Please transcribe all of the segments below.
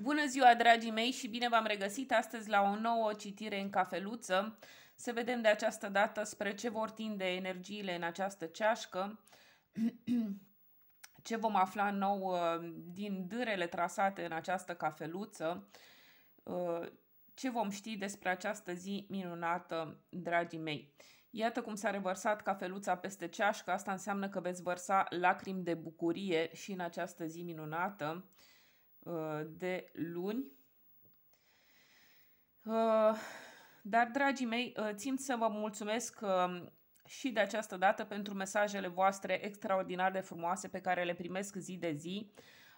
Bună ziua, dragii mei, și bine v-am regăsit astăzi la o nouă citire în cafeluță. Să vedem de această dată spre ce vor tinde energiile în această ceașcă, ce vom afla nou uh, din dârele trasate în această cafeluță, uh, ce vom ști despre această zi minunată, dragii mei. Iată cum s-a revărsat cafeluța peste ceașcă, asta înseamnă că veți vărsa lacrimi de bucurie și în această zi minunată Uh, de luni. Uh, dar, dragii mei, uh, țin să vă mulțumesc um, și de această dată pentru mesajele voastre extraordinar de frumoase pe care le primesc zi de zi.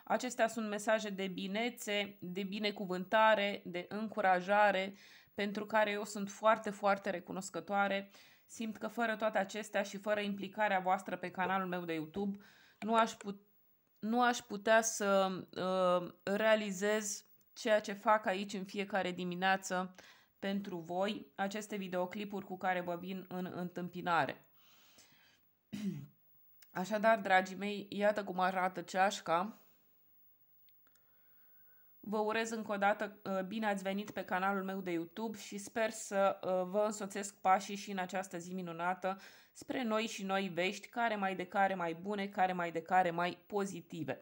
Acestea sunt mesaje de binețe, de binecuvântare, de încurajare, pentru care eu sunt foarte, foarte recunoscătoare. Simt că fără toate acestea și fără implicarea voastră pe canalul meu de YouTube, nu aș putea nu aș putea să uh, realizez ceea ce fac aici în fiecare dimineață pentru voi, aceste videoclipuri cu care vă vin în întâmpinare. Așadar, dragii mei, iată cum arată ceașca. Vă urez încă o dată uh, bine ați venit pe canalul meu de YouTube și sper să uh, vă însoțesc pașii și în această zi minunată spre noi și noi vești, care mai de care mai bune, care mai de care mai pozitive.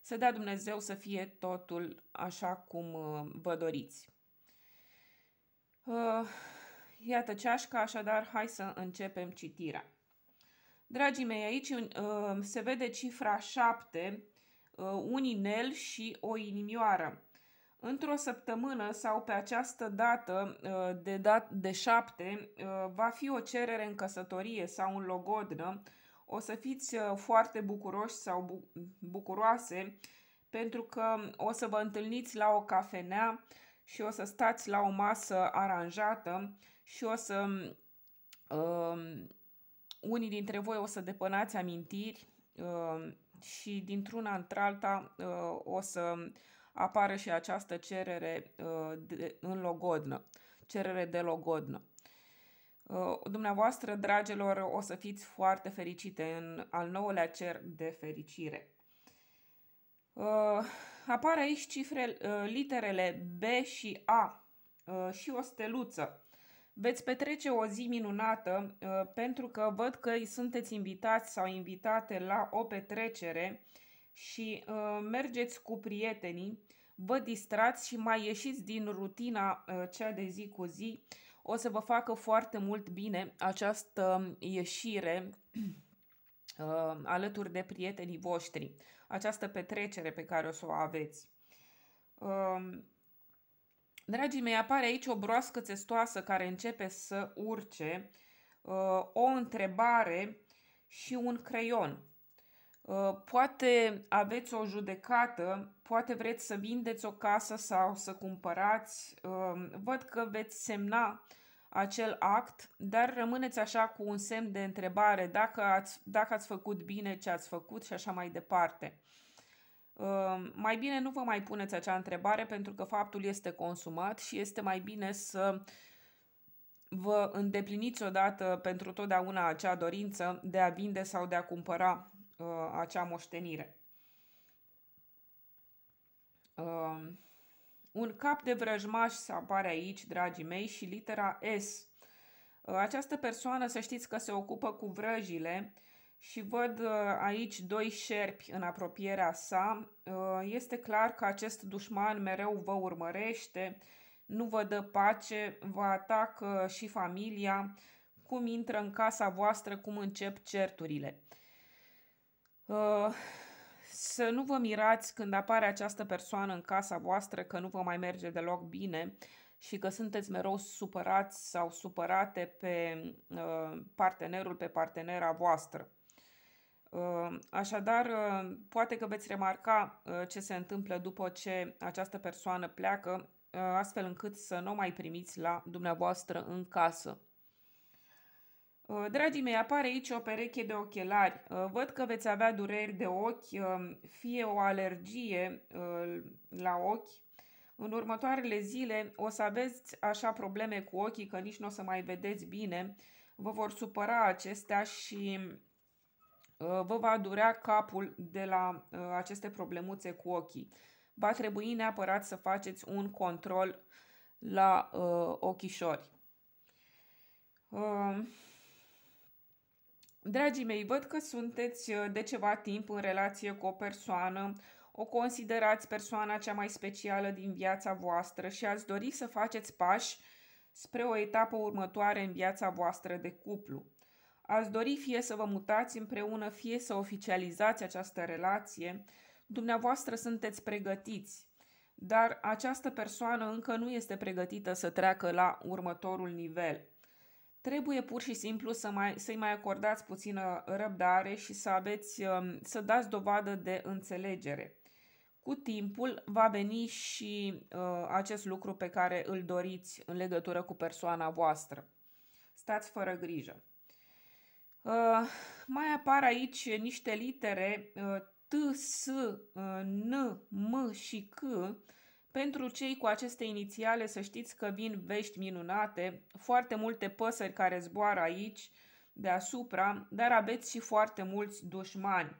Să dea Dumnezeu să fie totul așa cum uh, vă doriți. Iată ceașca, așadar hai să începem citirea. Dragii mei, aici se vede cifra 7 Uh, un inel și o inimioară. Într-o săptămână sau pe această dată uh, de, dat, de șapte uh, va fi o cerere în căsătorie sau în logodnă. O să fiți foarte bucuroși sau bu- bucuroase pentru că o să vă întâlniți la o cafenea și o să stați la o masă aranjată și o să... Uh, unii dintre voi o să depănați amintiri uh, și dintr-una într-alta uh, o să apară și această cerere uh, de, în logodnă, cerere de logodnă. Uh, dumneavoastră, dragilor, o să fiți foarte fericite în al nouălea cer de fericire. apare aici cifre, literele B și A și o steluță. Veți petrece o zi minunată uh, pentru că văd că sunteți invitați sau invitate la o petrecere și uh, mergeți cu prietenii, vă distrați și mai ieșiți din rutina uh, cea de zi cu zi. O să vă facă foarte mult bine această um, ieșire alături de prietenii voștri, această petrecere pe care o să o aveți. Um, Dragii mei, apare aici o broască testoasă care începe să urce, uh, o întrebare și un creion. Uh, poate aveți o judecată, poate vreți să vindeți o casă sau să cumpărați, uh, văd că veți semna acel act, dar rămâneți așa cu un semn de întrebare dacă ați, dacă ați făcut bine ce ați făcut și așa mai departe. Mai bine nu vă mai puneți acea întrebare pentru că faptul este consumat și este mai bine să vă îndepliniți odată pentru totdeauna acea dorință de a vinde sau de a cumpăra uh, acea moștenire. Un cap de vrăjmaș apare aici, dragii mei, și litera S. Această persoană, să știți că se ocupă cu vrăjile, și văd uh, aici doi șerpi în apropierea sa. Uh, este clar că acest dușman mereu vă urmărește, nu vă dă pace, vă atacă și familia, cum intră în casa voastră, cum încep certurile. Uh, să nu vă mirați când apare această persoană în casa voastră că nu vă mai merge deloc bine și că sunteți mereu supărați sau supărate pe partenerul, pe partenera voastră. Ă, așadar, ă, poate că veți remarca ă, ce se întâmplă după ce această persoană pleacă, astfel încât să nu mai primiți la dumneavoastră în casă. Dragii mei, apare aici o pereche de ochelari. Văd că veți avea dureri de ochi, fie o alergie la ochi. În următoarele zile o să aveți așa probleme cu ochii că nici nu o să mai vedeți bine. Vă vor supăra acestea și Uh, vă va durea capul de la uh, aceste problemuțe cu ochii. Va trebui neapărat să faceți un control la uh, ochișori. Dragii mei, văd că sunteți de ceva timp în relație cu o persoană, o considerați persoana cea mai specială din viața voastră și ați dori să faceți pași spre o etapă următoare în viața voastră de cuplu. Ați dori fie să vă mutați împreună, fie să oficializați această relație, dumneavoastră sunteți pregătiți, dar această persoană încă nu este pregătită să treacă la următorul nivel. Trebuie pur și simplu să mai, să-i mai acordați puțină răbdare și să, aveți, um, să dați dovadă de înțelegere. Cu timpul va veni și uh, acest lucru pe care îl doriți în legătură cu persoana voastră. Stați fără grijă! Uh, mai apar aici niște litere uh, T, S, uh, N, M și C. Pentru cei cu aceste inițiale să știți că vin vești minunate, foarte multe păsări care zboară aici deasupra, dar aveți și foarte mulți dușmani.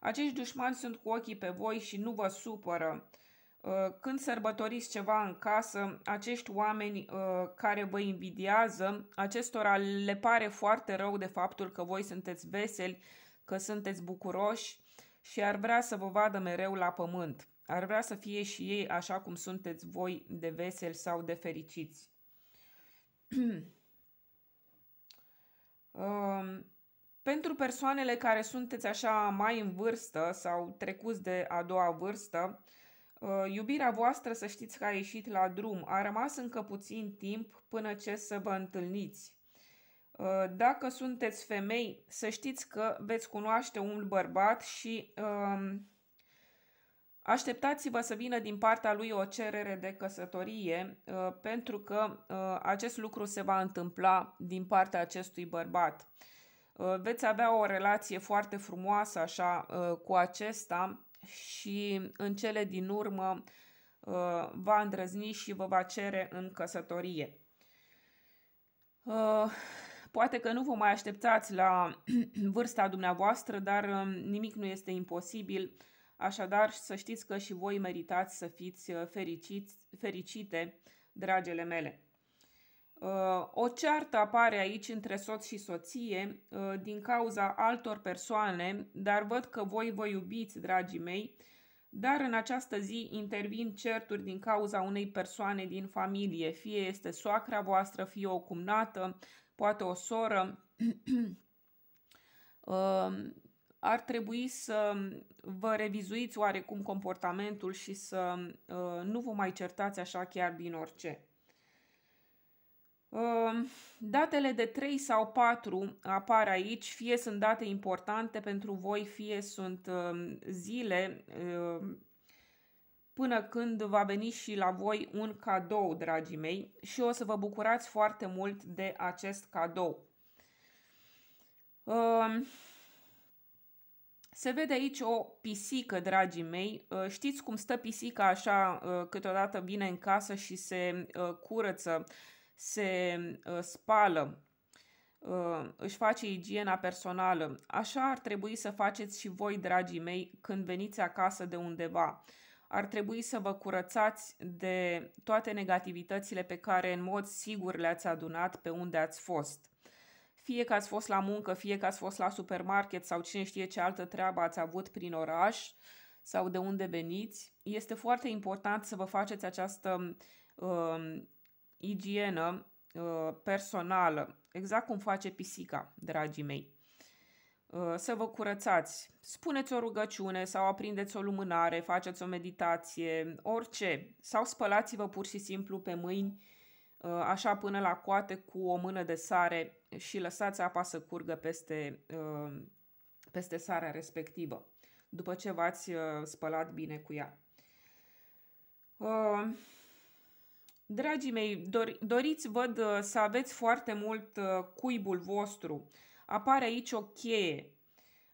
Acești dușmani sunt cu ochii pe voi și nu vă supără. Uh, Uh, când sărbătoriți ceva în casă, acești oameni uh, care vă invidiază, acestora le pare foarte rău de faptul că voi sunteți veseli, că sunteți bucuroși și ar vrea să vă vadă mereu la pământ. Ar vrea să fie și ei așa cum sunteți voi de veseli sau de fericiți. Um, pentru persoanele care sunteți așa mai în vârstă sau trecuți de a doua vârstă, uh, Uh, iubirea voastră să știți că a ieșit la drum, a rămas încă puțin timp până ce să vă întâlniți. Uh, dacă sunteți femei, să știți că veți cunoaște un bărbat și um, așteptați-vă să vină din partea lui o cerere de căsătorie, uh, pentru că uh, acest lucru se va întâmpla din partea acestui bărbat. Uh, veți avea o relație foarte frumoasă așa uh, cu acesta, și în cele din urmă uh, va îndrăzni și vă va cere în căsătorie. Uh, poate că nu vă mai așteptați la vârsta dumneavoastră, dar um, nimic nu este imposibil. Așadar, să știți că și voi meritați să fiți uh, fericiți, fericite, dragele mele. Uh, o ceartă apare aici între soț și soție uh, din cauza altor persoane, dar văd că voi vă iubiți, dragii mei, dar în această zi intervin certuri din cauza unei persoane din familie, fie este soacra voastră, fie o cumnată, poate o soră. Uh, ar trebui să vă revizuiți oarecum comportamentul și să nu vă mai certați așa chiar din orice. Ehm, datele de 3 sau 4 apar aici, fie sunt date importante pentru voi, fie sunt ehm, zile ehm, până când va veni și la voi un cadou, dragii mei, și o să vă bucurați foarte mult de acest cadou. Se vede aici o pisică, dragii mei. Știți cum stă pisica așa câteodată vine în casă și se curăță se uh, spală, uh, își face igiena personală. Așa ar trebui să faceți și voi, dragii mei, când veniți acasă de undeva. Ar trebui să vă curățați de toate negativitățile pe care în mod sigur le-ați adunat pe unde ați fost fie că ați fost la muncă, fie că ați fost la supermarket sau cine știe ce altă treabă ați avut prin oraș sau de unde veniți, este foarte important să vă faceți această uh, igienă uh, personală, exact cum face pisica, dragii mei. Uh, să vă curățați, spuneți o rugăciune sau aprindeți o lumânare, faceți o meditație, orice, sau spălați-vă pur și simplu pe mâini, uh, așa până la coate cu o mână de sare și lăsați apa să curgă peste, peste sarea respectivă, după ce v-ați spălat bine cu ea. Dragii mei, dor- doriți, văd, uh, să aveți foarte mult uh, cuibul vostru. Apare aici o cheie.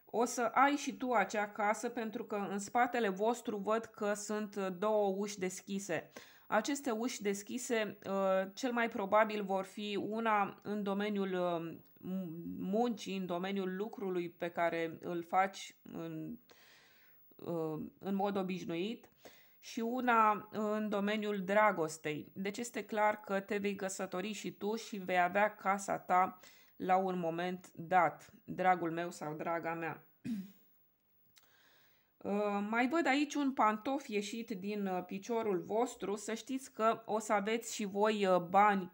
O să ai și tu acea casă pentru că în spatele vostru văd că sunt uh, două uși deschise. Aceste uși deschise cel mai probabil vor fi una în domeniul muncii, în domeniul lucrului pe care îl faci în, în mod obișnuit și una în domeniul dragostei. Deci este clar că te vei căsători și tu și vei avea casa ta la un moment dat, dragul meu sau draga mea. Uh, mai văd aici un pantof ieșit din uh, piciorul vostru. Să știți că o să aveți și voi uh, bani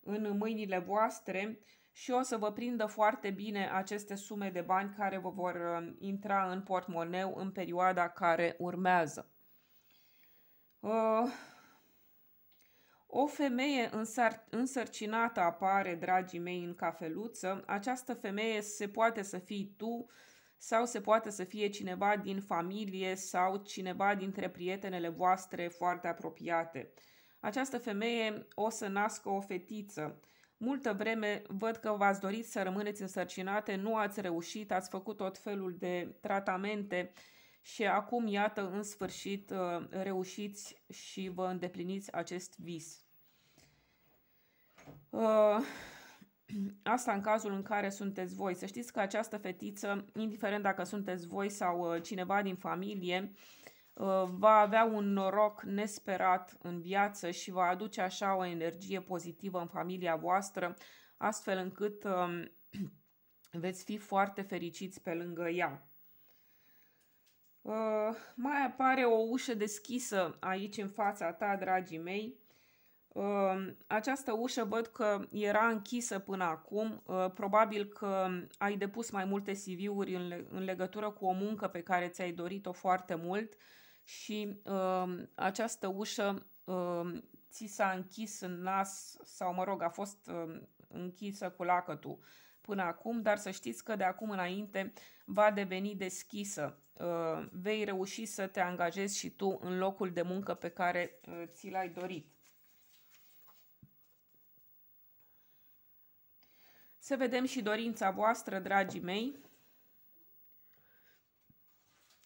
în mâinile voastre și o să vă prindă foarte bine aceste sume de bani care vă vor intra în portmoneu în perioada care urmează. Uh, o femeie însărcinată apare, dragii mei, în cafeluță. Această femeie se poate să fii tu sau se poate să fie cineva din familie sau cineva dintre prietenele voastre foarte apropiate. Această femeie o să nască o fetiță. Multă vreme văd că v-ați dorit să rămâneți însărcinate, nu ați reușit, ați făcut tot felul de tratamente uh, și acum, iată, în sfârșit uh, reușiți și vă îndepliniți acest vis. Uh, asta în cazul în care sunteți voi. Să știți că această fetiță, indiferent dacă sunteți voi sau uh, cineva din familie, va avea un noroc nesperat în viață și va aduce așa o energie pozitivă în familia voastră, astfel încât um, veți fi foarte fericiți pe lângă ea. Uh, mai apare o ușă deschisă aici în fața ta, dragii mei. Uh, această ușă văd că era închisă până acum, uh, probabil că ai depus mai multe CV-uri în, le în legătură cu o muncă pe care ți-ai dorit-o foarte mult și uh, această ușă uh, ți s-a închis în nas sau, mă rog, a fost uh, închisă cu lacătul până acum, dar să știți că de acum înainte va deveni deschisă. Uh, vei reuși să te angajezi și tu în locul de muncă pe care uh, ți l-ai dorit. Să vedem și dorința voastră, dragii mei.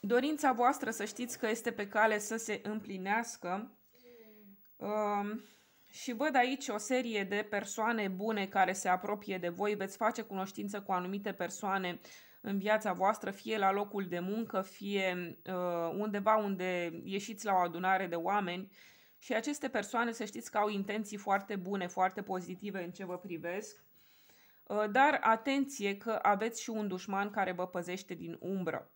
Dorința voastră să știți că este pe cale să se împlinească. Um, și văd aici o serie de persoane bune care se apropie de voi, veți face cunoștință cu anumite persoane în viața voastră, fie la locul de muncă, fie uh, undeva unde ieșiți la o adunare de oameni și aceste persoane să știți că au intenții foarte bune, foarte pozitive în ce vă privesc, uh, dar atenție că aveți și un dușman care vă păzește din umbră.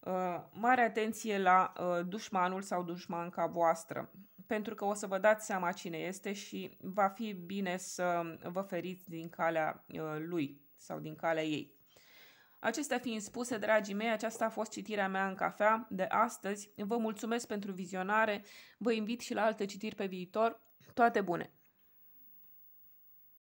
Uh, mare atenție la uh, dușmanul sau dușmanca voastră pentru că o să vă dați seama cine este și va fi bine să vă feriți din calea uh, lui sau din calea ei. Acestea fiind spuse, dragii mei, aceasta a fost citirea mea în cafea de astăzi. Vă mulțumesc pentru vizionare, vă invit și la alte citiri pe viitor. Toate bune!